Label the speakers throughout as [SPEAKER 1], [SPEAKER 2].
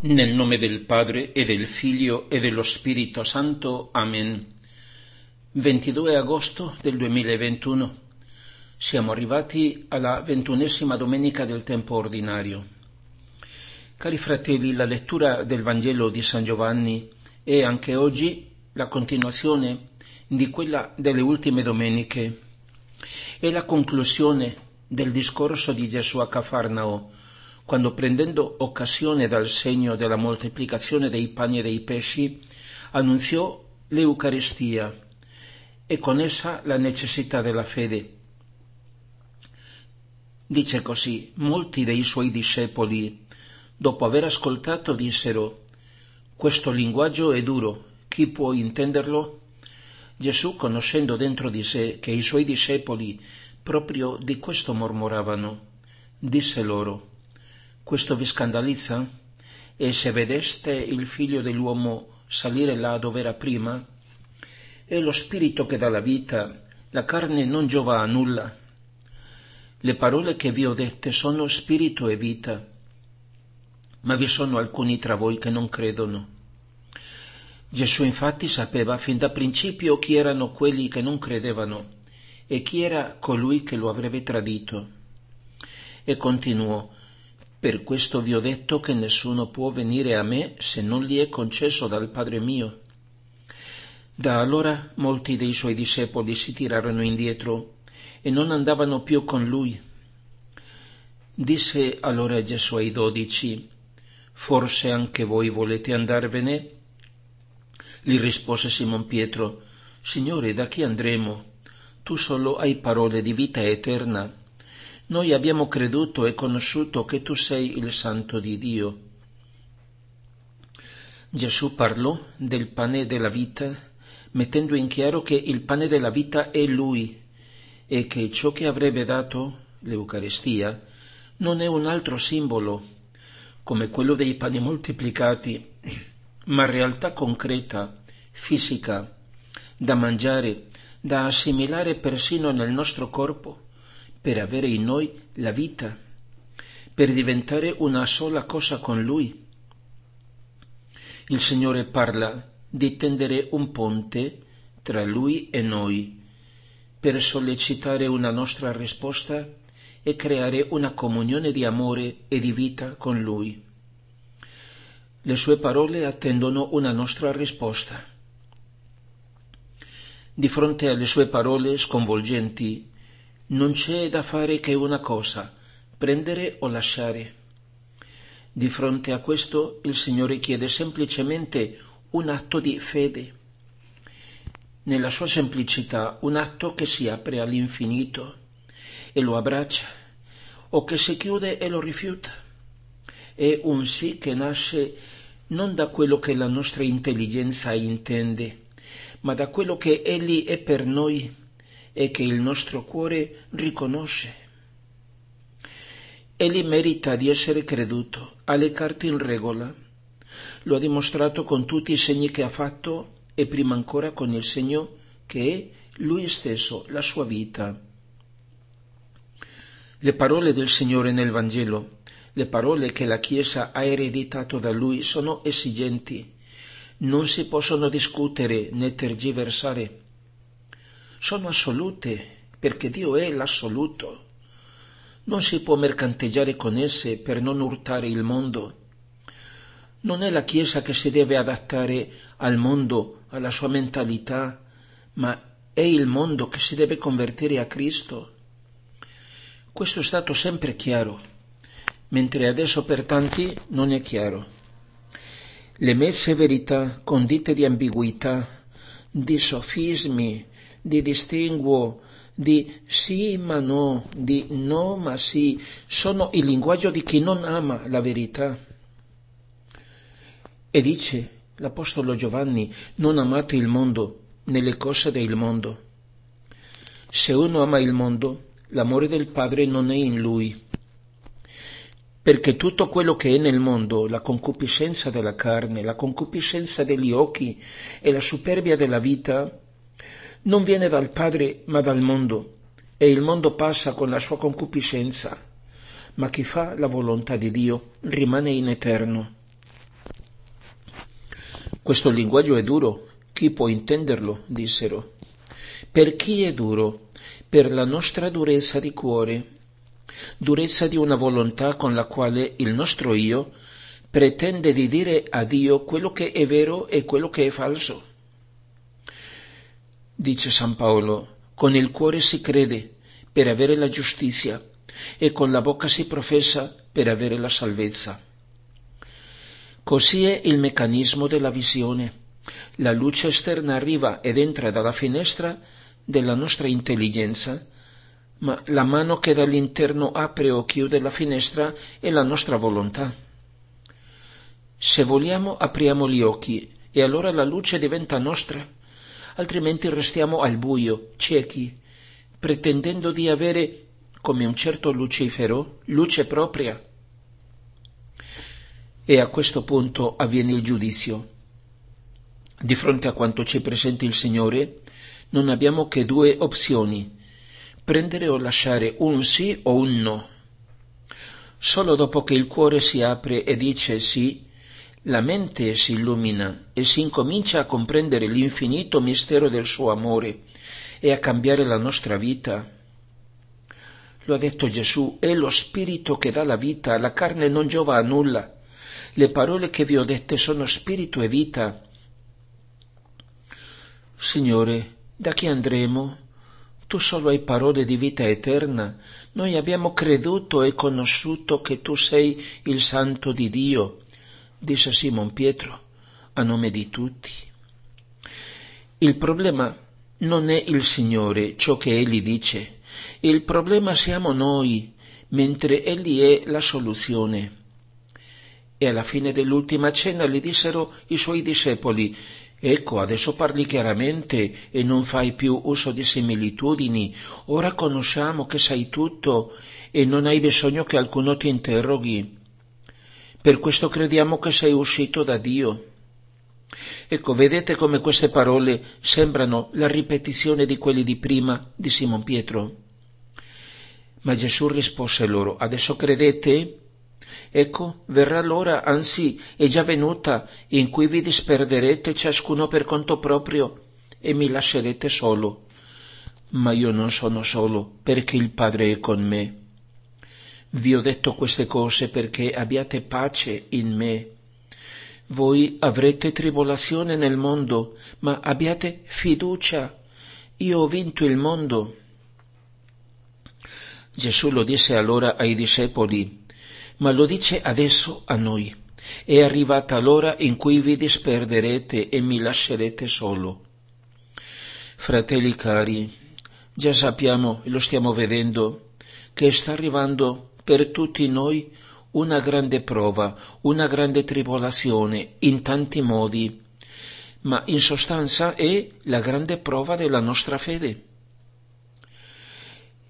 [SPEAKER 1] Nel nome del Padre e del Figlio e dello Spirito Santo. Amen. 22 agosto del 2021. Siamo arrivati alla ventunesima domenica del tempo ordinario. Cari fratelli, la lettura del Vangelo di San Giovanni è anche oggi la continuazione di quella delle ultime domeniche. È la conclusione del discorso di Gesù a Cafarnao quando prendendo occasione dal segno della moltiplicazione dei panni e dei pesci, annunziò l'Eucaristia e con essa la necessità della fede. Dice così, molti dei suoi discepoli, dopo aver ascoltato, dissero, questo linguaggio è duro, chi può intenderlo? Gesù, conoscendo dentro di sé che i suoi discepoli proprio di questo mormoravano, disse loro, questo vi scandalizza? E se vedeste il figlio dell'uomo salire là dove era prima? È lo spirito che dà la vita, la carne non giova a nulla. Le parole che vi ho dette sono spirito e vita, ma vi sono alcuni tra voi che non credono. Gesù infatti sapeva fin da principio chi erano quelli che non credevano e chi era colui che lo avrebbe tradito. E continuò, per questo vi ho detto che nessuno può venire a me se non gli è concesso dal Padre mio. Da allora molti dei suoi discepoli si tirarono indietro e non andavano più con lui. Disse allora Gesù ai dodici, Forse anche voi volete andarvene? Gli rispose Simon Pietro, Signore, da chi andremo? Tu solo hai parole di vita eterna noi abbiamo creduto e conosciuto che tu sei il Santo di Dio. Gesù parlò del pane della vita, mettendo in chiaro che il pane della vita è Lui e che ciò che avrebbe dato l'Eucarestia non è un altro simbolo, come quello dei pani moltiplicati, ma realtà concreta, fisica, da mangiare, da assimilare persino nel nostro corpo per avere in noi la vita, per diventare una sola cosa con Lui. Il Signore parla di tendere un ponte tra Lui e noi, per sollecitare una nostra risposta e creare una comunione di amore e di vita con Lui. Le sue parole attendono una nostra risposta. Di fronte alle sue parole sconvolgenti, non c'è da fare che una cosa, prendere o lasciare. Di fronte a questo il Signore chiede semplicemente un atto di fede, nella sua semplicità un atto che si apre all'infinito e lo abbraccia, o che si chiude e lo rifiuta. È un sì che nasce non da quello che la nostra intelligenza intende, ma da quello che Egli è per noi e che il nostro cuore riconosce. Egli merita di essere creduto, ha le carte in regola. Lo ha dimostrato con tutti i segni che ha fatto e prima ancora con il segno che è lui stesso, la sua vita. Le parole del Signore nel Vangelo, le parole che la Chiesa ha ereditato da lui sono esigenti, non si possono discutere né tergiversare sono assolute perché Dio è l'assoluto. Non si può mercanteggiare con esse per non urtare il mondo. Non è la Chiesa che si deve adattare al mondo, alla sua mentalità, ma è il mondo che si deve convertire a Cristo. Questo è stato sempre chiaro, mentre adesso per tanti non è chiaro. Le messe verità condite di ambiguità, di sofismi, di distinguo, di sì ma no, di no ma sì, sono il linguaggio di chi non ama la verità. E dice l'Apostolo Giovanni, non amate il mondo nelle cose del mondo. Se uno ama il mondo, l'amore del Padre non è in lui, perché tutto quello che è nel mondo, la concupiscenza della carne, la concupiscenza degli occhi e la superbia della vita, non viene dal Padre ma dal mondo, e il mondo passa con la sua concupiscenza, ma chi fa la volontà di Dio rimane in eterno. Questo linguaggio è duro, chi può intenderlo? dissero. Per chi è duro? Per la nostra durezza di cuore, durezza di una volontà con la quale il nostro io pretende di dire a Dio quello che è vero e quello che è falso dice San Paolo, con il cuore si crede per avere la giustizia e con la bocca si professa per avere la salvezza. Così è il meccanismo della visione. La luce esterna arriva ed entra dalla finestra della nostra intelligenza, ma la mano che dall'interno apre o chiude la finestra è la nostra volontà. Se vogliamo apriamo gli occhi e allora la luce diventa nostra altrimenti restiamo al buio, ciechi, pretendendo di avere, come un certo Lucifero, luce propria. E a questo punto avviene il giudizio. Di fronte a quanto ci presenta il Signore, non abbiamo che due opzioni, prendere o lasciare un sì o un no. Solo dopo che il cuore si apre e dice sì, la mente si illumina e si incomincia a comprendere l'infinito mistero del suo amore e a cambiare la nostra vita. Lo ha detto Gesù, è lo spirito che dà la vita, la carne non giova a nulla. Le parole che vi ho dette sono spirito e vita. Signore, da chi andremo? Tu solo hai parole di vita eterna. Noi abbiamo creduto e conosciuto che tu sei il santo di Dio disse Simon Pietro a nome di tutti. Il problema non è il Signore, ciò che Egli dice, il problema siamo noi, mentre Egli è la soluzione. E alla fine dell'ultima cena le dissero i suoi discepoli, Ecco, adesso parli chiaramente e non fai più uso di similitudini. Ora conosciamo che sai tutto e non hai bisogno che alcuno ti interroghi. Per questo crediamo che sei uscito da Dio. Ecco, vedete come queste parole sembrano la ripetizione di quelle di prima di Simon Pietro. Ma Gesù rispose loro, adesso credete? Ecco, verrà l'ora, anzi è già venuta, in cui vi disperderete ciascuno per conto proprio e mi lascerete solo. Ma io non sono solo, perché il Padre è con me. Vi ho detto queste cose perché abbiate pace in me. Voi avrete tribolazione nel mondo, ma abbiate fiducia. Io ho vinto il mondo. Gesù lo disse allora ai discepoli, ma lo dice adesso a noi. È arrivata l'ora in cui vi disperderete e mi lascerete solo. Fratelli cari, già sappiamo, lo stiamo vedendo, che sta arrivando per tutti noi una grande prova, una grande tribolazione in tanti modi, ma in sostanza è la grande prova della nostra fede.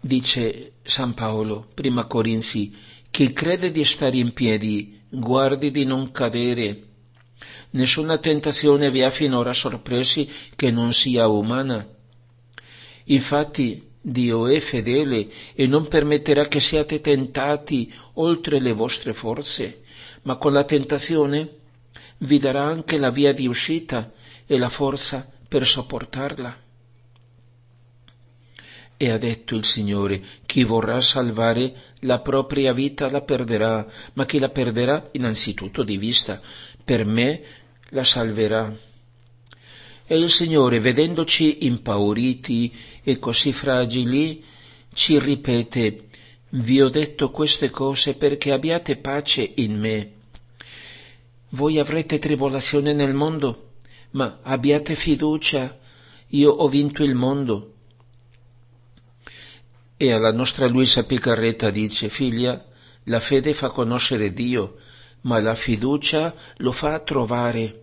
[SPEAKER 1] Dice San Paolo, prima Corinzi, chi crede di stare in piedi, guardi di non cadere. Nessuna tentazione vi ha finora sorpresi che non sia umana. Infatti, Dio è fedele e non permetterà che siate tentati oltre le vostre forze, ma con la tentazione vi darà anche la via di uscita e la forza per sopportarla. E ha detto il Signore, chi vorrà salvare la propria vita la perderà, ma chi la perderà innanzitutto di vista, per me la salverà. E il Signore, vedendoci impauriti e così fragili, ci ripete, vi ho detto queste cose perché abbiate pace in me. Voi avrete tribolazione nel mondo, ma abbiate fiducia, io ho vinto il mondo. E alla nostra Luisa Picarretta dice, figlia, la fede fa conoscere Dio, ma la fiducia lo fa trovare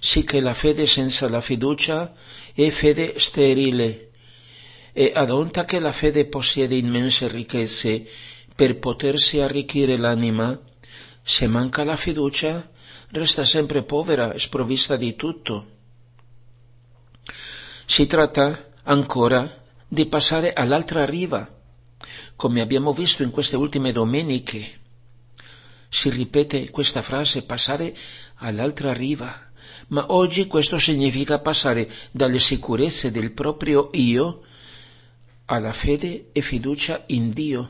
[SPEAKER 1] sì che la fede senza la fiducia è fede sterile e adonta che la fede possiede immense ricchezze per potersi arricchire l'anima, se manca la fiducia resta sempre povera e sprovvista di tutto. Si tratta ancora di passare all'altra riva, come abbiamo visto in queste ultime domeniche. Si ripete questa frase, passare all'altra riva ma oggi questo significa passare dalle sicurezze del proprio io alla fede e fiducia in Dio.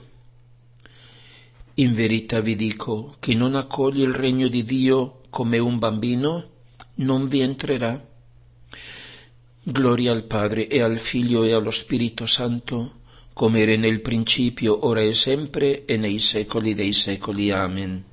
[SPEAKER 1] In verità vi dico, chi non accoglie il regno di Dio come un bambino, non vi entrerà. Gloria al Padre e al Figlio e allo Spirito Santo, come era nel principio, ora e sempre, e nei secoli dei secoli. Amen.